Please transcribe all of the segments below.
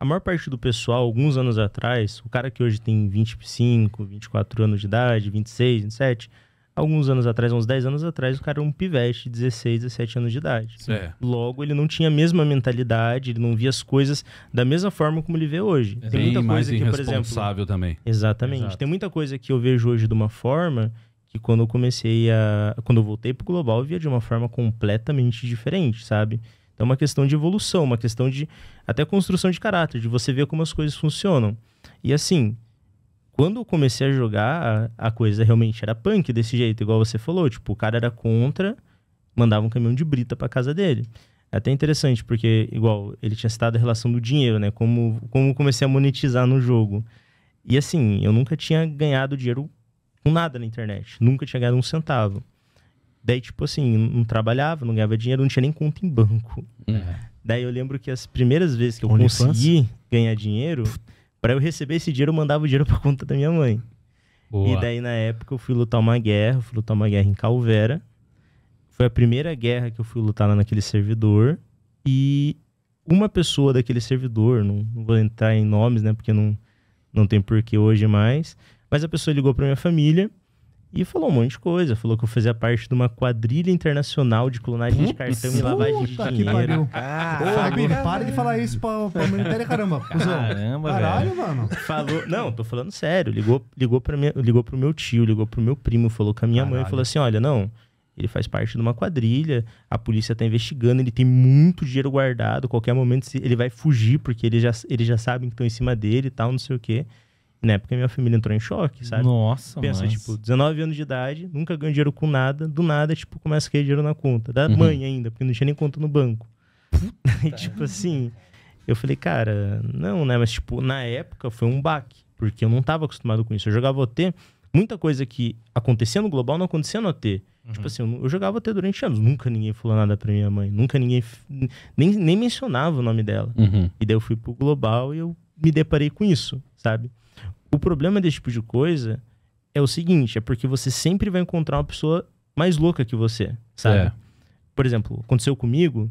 a maior parte do pessoal, alguns anos atrás, o cara que hoje tem 25, 24 anos de idade, 26, 27, alguns anos atrás, uns 10 anos atrás, o cara era um pivete de 16, 17 anos de idade. É. Logo, ele não tinha a mesma mentalidade, ele não via as coisas da mesma forma como ele vê hoje. É. Tem muita Bem coisa que, por exemplo. também. Exatamente. Exato. Tem muita coisa que eu vejo hoje de uma forma que quando eu comecei a. Quando eu voltei pro Global, eu via de uma forma completamente diferente, sabe? Então, é uma questão de evolução, uma questão de até construção de caráter, de você ver como as coisas funcionam. E assim, quando eu comecei a jogar, a, coisa realmente era punk desse jeito, igual você falou. Tipo, o cara era contra, mandava um caminhão de brita para casa dele. É até interessante, porque, igual, ele tinha citado a relação do dinheiro, né? Como, como comecei a monetizar no jogo. E assim, eu nunca tinha ganhado dinheiro com nada na internet. Nunca tinha ganhado um centavo. Daí, tipo assim, não trabalhava, não ganhava dinheiro, não tinha nem conta em banco. É. Daí eu lembro que as primeiras vezes que eu Only consegui fans? ganhar dinheiro, para eu receber esse dinheiro, eu mandava o dinheiro pra conta da minha mãe. Boa. E daí, na época, eu fui lutar uma guerra, fui lutar uma guerra em Calvera. Foi a primeira guerra que eu fui lutar lá naquele servidor. E uma pessoa daquele servidor, não, não vou entrar em nomes, né, porque não, não tem porquê hoje mais, mas a pessoa ligou pra minha família e falou um monte de coisa. Falou que eu fazia parte de uma quadrilha internacional de clonagem de cartão e lavagem de dinheiro. Ah, Ô, para de falar isso pra, pra ministério, caramba. Caramba, Caralho, velho. mano. Falou... Não, tô falando sério. Ligou, ligou, pra minha, ligou pro meu tio, ligou pro meu primo, falou com a minha Caralho. mãe. Falou assim, olha, não, ele faz parte de uma quadrilha, a polícia tá investigando, ele tem muito dinheiro guardado, qualquer momento ele vai fugir, porque eles já, eles já sabem que estão em cima dele e tal, não sei o quê na época minha família entrou em choque, sabe? Nossa, Pensa, mas... tipo, 19 anos de idade, nunca ganho dinheiro com nada, do nada, tipo, começa a cair dinheiro na conta. Da uhum. mãe ainda, porque não tinha nem conta no banco. e, tipo assim, eu falei, cara, não, né? Mas, tipo, na época foi um baque, porque eu não tava acostumado com isso. Eu jogava OT, muita coisa que acontecia no global não acontecia no OT. Uhum. Tipo assim, eu, eu jogava OT durante anos, nunca ninguém falou nada pra minha mãe, nunca ninguém, nem, nem mencionava o nome dela. Uhum. E daí eu fui pro global e eu me deparei com isso, sabe? O problema desse tipo de coisa é o seguinte: é porque você sempre vai encontrar uma pessoa mais louca que você, sabe? É. Por exemplo, aconteceu comigo,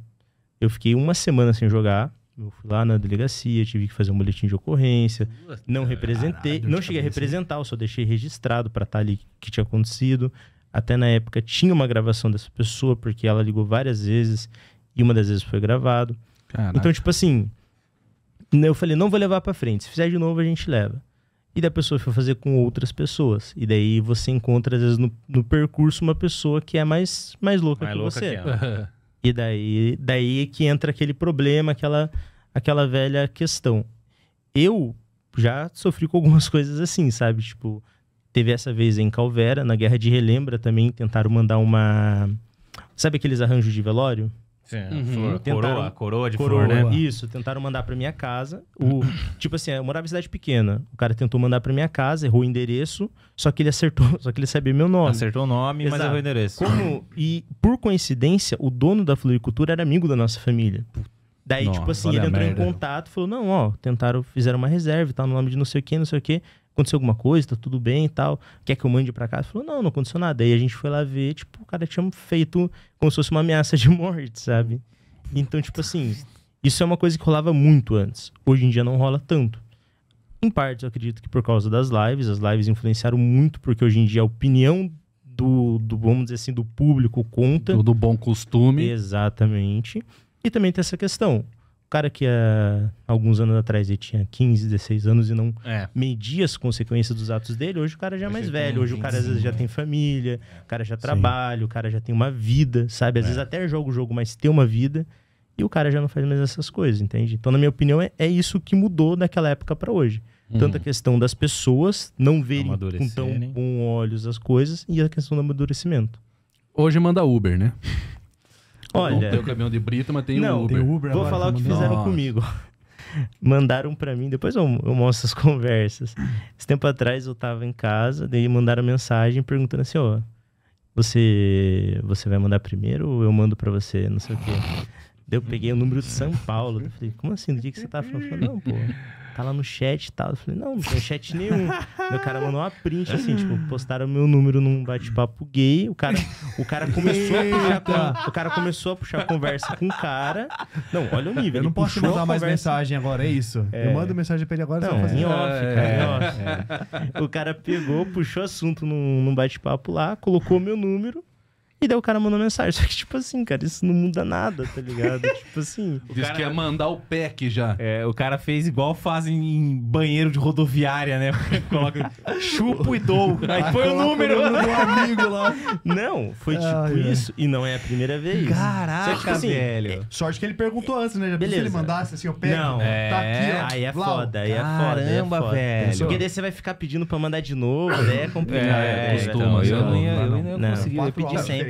eu fiquei uma semana sem jogar. Eu fui lá na delegacia, tive que fazer um boletim de ocorrência. não representei, caralho, não cheguei a representar, eu só deixei registrado para estar tá ali que tinha acontecido. Até na época tinha uma gravação dessa pessoa, porque ela ligou várias vezes e uma das vezes foi gravado. Caraca. Então, tipo assim, eu falei, não vou levar para frente. Se fizer de novo, a gente leva e da pessoa foi fazer com outras pessoas. E daí você encontra, às vezes, no, no percurso, uma pessoa que é mais, mais louca mais que louca você. Que e daí, daí é que entra aquele problema, aquela, aquela velha questão. Eu já sofri com algumas coisas assim, sabe? Tipo, teve essa vez em Calvera, na Guerra de Relembra também, tentaram mandar uma. Sabe aqueles arranjos de velório? Sim, é, uhum. flor, tentaram, coroa, coroa de coroa, flor, né? Isso, tentaram mandar para minha casa. O, tipo assim, eu morava em cidade pequena. O cara tentou mandar para minha casa, errou o endereço, só que ele acertou, só que ele sabia meu nome. Acertou o nome, Exato. mas errou o endereço. Como, e por coincidência, o dono da floricultura era amigo da nossa família. Daí, tipo nossa, tipo assim, ele entrou merda. em contato, falou: "Não, ó, tentaram, fizeram uma reserva, tá no nome de não sei o quê, não sei o quê" aconteceu alguma coisa, tá tudo bem e tal, quer que eu mande para casa? Falou, não, não aconteceu nada. Aí a gente foi lá ver, tipo, o cara tinha feito como se fosse uma ameaça de morte, sabe? Então, tipo assim, isso é uma coisa que rolava muito antes. Hoje em dia não rola tanto. Em parte, eu acredito que por causa das lives, as lives influenciaram muito, porque hoje em dia a opinião do, do vamos dizer assim, do público conta. Do, do bom costume. Exatamente. E também tem essa questão cara que há alguns anos atrás ele tinha 15, 16 anos e não é. media as consequências dos atos dele, hoje o cara já é mais velho, hoje o cara às vezes já tem né? família, o cara já trabalha, Sim. o cara já tem uma vida, sabe? Às é. vezes até joga o jogo, mas tem uma vida e o cara já não faz mais essas coisas, entende? Então, na minha opinião, é, é isso que mudou daquela época para hoje. Hum. Tanto a questão das pessoas não verem com tão bons olhos as coisas e a questão do amadurecimento. Hoje manda Uber, né? Tá Olha. Não tem o caminhão de Brita, mas tem não, o Uber. Tem Uber Vou falar o que fizeram Nossa. comigo. Mandaram para mim, depois eu, eu, mostro as conversas. Esse tempo atrás eu tava em casa, daí mandaram mensagem perguntando assim: ó, oh, você, você vai mandar primeiro ou eu mando para você? Não sei o quê. Daí eu peguei o número de São Paulo. Eu falei: como assim? Do dia que você tá falando? Eu falei, não, pô marcar lá no chat e tal. Eu falei, não, não tem chat nenhum. meu cara mandou uma print, assim, tipo, postaram meu número num bate-papo gay. O cara, o cara começou a puxar. o cara começou a puxar conversa com o cara. Não, olha o nível. Eu não posso mandar mais mensagem agora, é isso? É... Eu mando mensagem pra ele agora, não, Em off, cara, em é, off. É. O cara pegou, puxou assunto num, num bate-papo lá, colocou meu número. E daí o cara mandou mensagem. Só que, tipo assim, cara, isso não muda nada, tá ligado? tipo assim. Diz cara... que ia mandar o PEC já. É, o cara fez igual fazem em banheiro de rodoviária, né? Coloca chupo e dou. Aí ah, põe o número do amigo lá. Não, foi ah, tipo é. isso. E não é a primeira vez. Caraca, Só tipo assim, velho. É, Sorte que ele perguntou antes, né? Já Beleza. se ele mandasse assim, o PEC. Não, é, tá aqui, é, ó. Aí é Blau. É foda, aí é foda. Caramba, é velho. Porque daí você vai ficar pedindo pra mandar de novo, né? É complicado. É, é, costuma. Então, eu, né? eu, não ia, eu, não, eu não, não consegui. Eu pedi sempre.